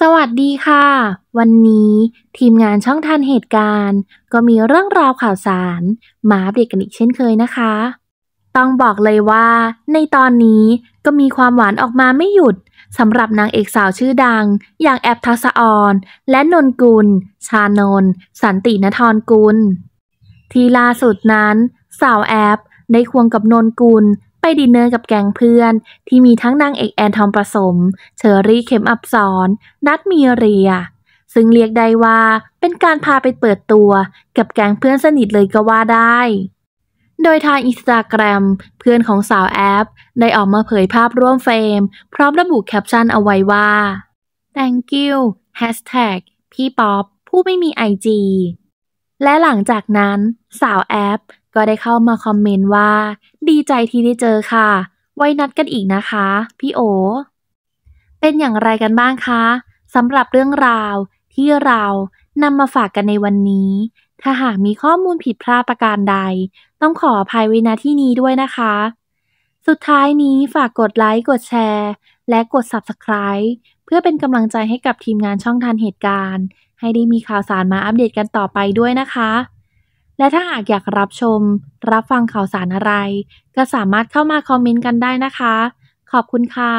สวัสดีค่ะ วันนี้ทีมงานช่องทันเหตุการณ์ก็มีเรื่องราวข่าวสาร มาอัปเดตกันอีกเช่นเคยนะคะ ต้องบอกเลยว่าในตอนนี้ก็มีความหวานออกมาไม่หยุดสำหรับนางเอกสาวชื่อดัง อย่างแอบทัศออนและนนกุล ชาโนนสันตินทรกุล ทีล่าสุดนั้น สาวแอบได้ควงกับนนกุลไปดินเนอร์กับแก๊งเพื่อน ที่มีทั้งนางเอกแอนทอมประสมเชอรี่เข็มอับสอนนัดมีเรีย ซึ่งเรียกได้ว่าเป็นการพาไปเปิดตัวกับแก๊งเพื่อนสนิทเลยก็ว่าได้ โดยทางอินสตาแกรมเพื่อนของสาวแอป ได้ออกมาเผยภาพร่วมเฟรม พร้อมระบุแคปชั่นเอาไว้ว่า thank you hashtag พี่ป๊อปผู้ไม่มีไอจีและหลังจากนั้นสาวแอปก็ได้เข้ามาคอมเมนต์ว่าดีใจที่ได้เจอค่ะ ไว้นัดกันอีกนะคะ พี่โอเป็นอย่างไรกันบ้างคะสำหรับเรื่องราวที่เรานำมาฝากกันในวันนี้ ถ้าหากมีข้อมูลผิดพลาดประการใด ต้องขออภัยไว้ณที่นี้ด้วยนะคะ สุดท้ายนี้ฝากกดไลค์กดแชร์และกด Subscribe เพื่อเป็นกำลังใจให้กับทีมงานช่องทันเหตุการณ์ ให้ได้มีข่าวสารมาอัปเดตกันต่อไปด้วยนะคะและถ้าหากอยากรับชม รับฟังข่าวสารอะไร ก็สามารถเข้ามาคอมเมนต์กันได้นะคะ ขอบคุณค่ะ